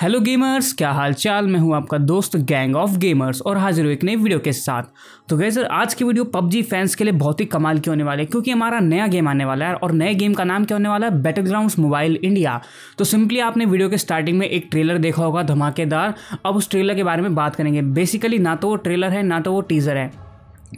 hello gamers क्या हाल चाल मैं हूँ आपका दोस्त गैंग ऑफ गेमर्स और हाजिर हो एक नई वीडियो के साथ तो गए सर आज की वीडियो पबजी फैंस के लिए बहुत ही कमाल की होने वाली है क्योंकि हमारा नया गेम आने वाला है और नए गेम का नाम क्या होने वाला है बैटल ग्राउंड मोबाइल इंडिया तो सिंपली आपने वीडियो के स्टार्टिंग में एक ट्रेलर देखा होगा धमाकेदार अब उस ट्रेलर के बारे में बात करेंगे बेसिकली ना तो वो ट्रेलर है ना तो वो टीज़र है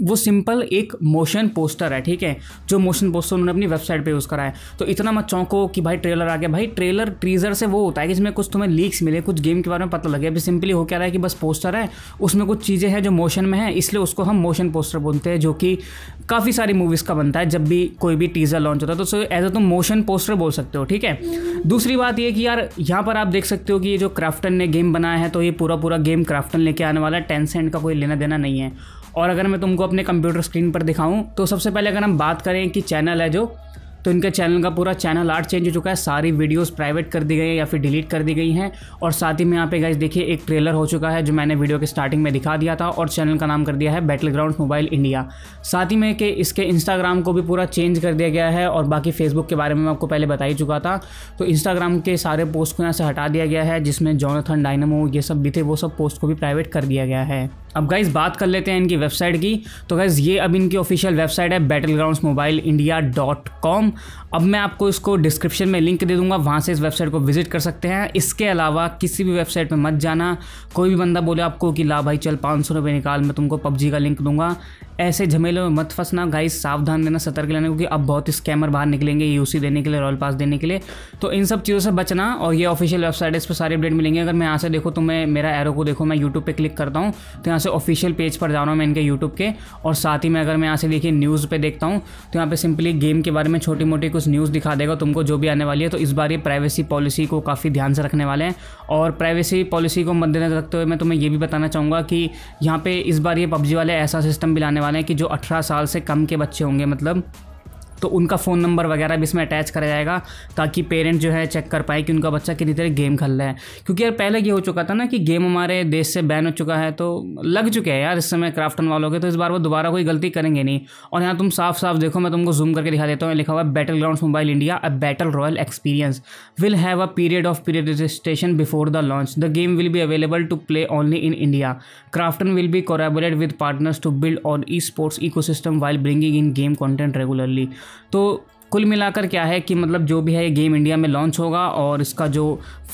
वो सिंपल एक मोशन पोस्टर है ठीक है जो मोशन पोस्टर उन्होंने अपनी वेबसाइट पे यूज़ करा है तो इतना मत चौंको कि भाई ट्रेलर आ गया भाई ट्रेलर ट्रीजर से वो होता है कि इसमें कुछ तुम्हें लीक्स मिले कुछ गेम के बारे में पता लगे अभी सिंपली हो क्या रहा है कि बस पोस्टर है उसमें कुछ चीज़ें हैं जो मोशन में है इसलिए उसको हम मोशन पोस्टर बोलते हैं जो कि काफ़ी सारी मूवीज़ का बनता है जब भी कोई भी टीज़र लॉन्च होता है तो एज अ तुम मोशन पोस्टर बोल सकते हो ठीक है दूसरी बात ये कि यार यहाँ पर आप देख सकते हो कि ये जो क्राफ्टन ने गेम बनाया है तो ये पूरा पूरा गेम क्राफ्टन लेके आने वाला है टेन सेंट का कोई लेना देना नहीं है और अगर मैं तुमको अपने कंप्यूटर स्क्रीन पर दिखाऊँ तो सबसे पहले अगर हम बात करें कि चैनल है जो तो इनके चैनल का पूरा चैनल आर्ट चेंज हो चुका है सारी वीडियोस प्राइवेट कर दी गई है या फिर डिलीट कर दी गई हैं और साथ ही में यहाँ पे गाइज देखिए एक ट्रेलर हो चुका है जो मैंने वीडियो के स्टार्टिंग में दिखा दिया था और चैनल का नाम कर दिया है बैटल ग्राउंड मोबाइल इंडिया साथ ही में कि इसके इंस्टाग्राम को भी पूरा चेंज कर दिया गया है और बाकी फेसबुक के बारे में मैं आपको पहले बता ही चुका था तो इंस्टाग्राम के सारे पोस्ट को यहाँ से हटा दिया गया है जिसमें जॉनथन डायनमो ये सब भी थे वो सब पोस्ट को भी प्राइवेट कर दिया गया है अब गाइज बात कर लेते हैं इनकी वेबसाइट की तो गाइज ये अब इनकी ऑफिशियल वेबसाइट है battle ground mobile India dot com अब मैं आपको इसको डिस्क्रिप्शन में लिंक दे दूंगा वहाँ से इस वेबसाइट को विजिट कर सकते हैं इसके अलावा किसी भी वेबसाइट पर मत जाना कोई भी बंदा बोले आपको कि ला भाई चल पाँच सौ रुपये निकाल मैं तुमको पबजी का लिंक दूंगा ऐसे झमेलों में मत फंसना गाइस सावधान रहना सतर्क रहना क्योंकि अब बहुत स्कैमर बाहर निकलेंगे यूसी देने के लिए रॉयल पास देने के लिए तो इन सब चीज़ों से बचना और ये ऑफिशियल वेबसाइट है इस पर सारे अपडेट मिलेंगे अगर मैं यहाँ से देखो तो मैं मेरा एरो को देखो मैं यूट्यूब पर क्लिक करता हूँ तो यहाँ से ऑफिशियल पेज पर जा रहा हूँ मैं इनके यूट्यूब के और साथ ही में अगर मैं यहाँ से देखिए न्यूज़ पर देखता हूँ तो यहाँ पर सिंपली गेम के बारे में छोटी मोटी कुछ न्यूज़ दिखा देगा तुमको जो भी आने वाली है तो इस बार ये प्राइवेसी पॉलिसी को काफ़ी ध्यान से रखने वाले हैं और प्राइवेसी पॉलिसी को मद्देनजर रखते हुए मैं तुम्हें ये भी बताना चाहूँगा कि यहाँ पर इस बार ये पबजी वाले ऐसा सिस्टम भी लाने वाले वाले हैं कि जो अठारह साल से कम के बच्चे होंगे मतलब तो उनका फ़ोन नंबर वगैरह भी इसमें अटैच करा जाएगा ताकि पेरेंट्स जो है चेक कर पाए कि उनका बच्चा कितनी देर गेम खेल रहा है क्योंकि यार पहले ये हो चुका था ना कि गेम हमारे देश से बैन हो चुका है तो लग चुके हैं यार इस समय क्राफ्टन वालों के तो इस बार वो दोबारा कोई गलती करेंगे नहीं और यहाँ तुम साफ साफ देखो मैं तुमको जूम करके दिखा देता हूँ लिखा हुआ है battle ground mobile India a battle royale experience will have a period of period registration before the launch the game will be available to play only in India Krafton will be collaborate with partners to build on esports ecosystem while bringing in game content regularly तो कुल मिलाकर क्या है कि मतलब जो भी है ये गेम इंडिया में लॉन्च होगा और इसका जो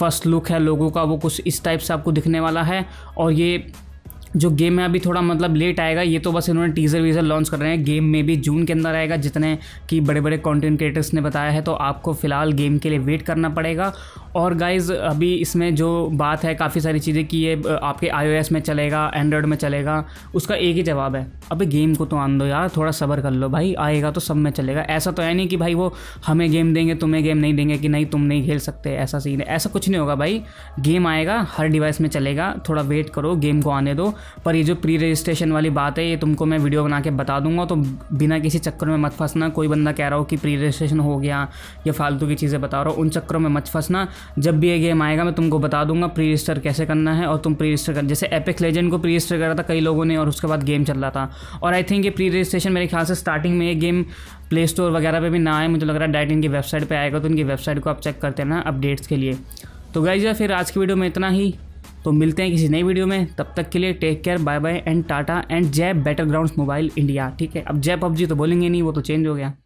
फर्स्ट लुक है लोगों का वो कुछ इस टाइप से आपको दिखने वाला है और ये जो गेम में अभी थोड़ा मतलब लेट आएगा ये तो बस इन्होंने टीज़र वीज़र लॉन्च कर रहे हैं गेम में भी जून के अंदर आएगा जितने कि बड़े बड़े कॉन्टेंट क्रिएटर्स ने बताया है तो आपको फ़िलहाल गेम के लिए वेट करना पड़ेगा और गाइज अभी इसमें जो बात है काफ़ी सारी चीज़ें कि ये आपके आई में चलेगा एंड्रॉयड में चलेगा उसका एक ही जवाब है अभी गेम को तो आन दो यार थोड़ा सबर कर लो भाई आएगा तो सब में चलेगा ऐसा तो है नहीं कि भाई वो हमें गेम देंगे तुम्हें गेम नहीं देंगे कि नहीं तुम नहीं खेल सकते ऐसा सीन है ऐसा कुछ नहीं होगा भाई गेम आएगा हर डिवाइस में चलेगा थोड़ा वेट करो गेम को आने दो पर ये जो प्री रजिस्ट्रेशन वाली बात है ये तुमको मैं वीडियो बना के बता दूंगा तो बिना किसी चक्कर में मत फंसना कोई बंदा कह रहा हो कि प्री रजिस्ट्रेशन हो गया या फालतू की चीज़ें बता रहा हो उन चक्करों में मत फंसना जब भी ये गेम आएगा मैं तुमको बता दूंगा प्री रजिस्टर कैसे करना है और तुम प्री रजिस्टर कर जैसे एपिक लेजेंड को प्री रजिस्टर करा था कई लोगों ने और उसके बाद गेम चल रहा था और आई थिंक ये प्री रजिस्ट्रेशन मेरे ख्याल से स्टार्टिंग में ये गेम प्ले स्टोर वगैरह पे भी ना आए मुझे लग रहा है डायरेक्ट इनकी वेबसाइट पे आएगा तो इनकी वेबसाइट को आप चेक करते रहना अपडेट्स के लिए तो गाइजा फिर आज की वीडियो में इतना ही तो मिलते हैं किसी नई वीडियो में तब तक के लिए take care bye bye and tata and जय बैटल ग्राउंड मोबाइल इंडिया ठीक है अब जय पबजी तो बोलेंगे नहीं वो तो चेंज हो गया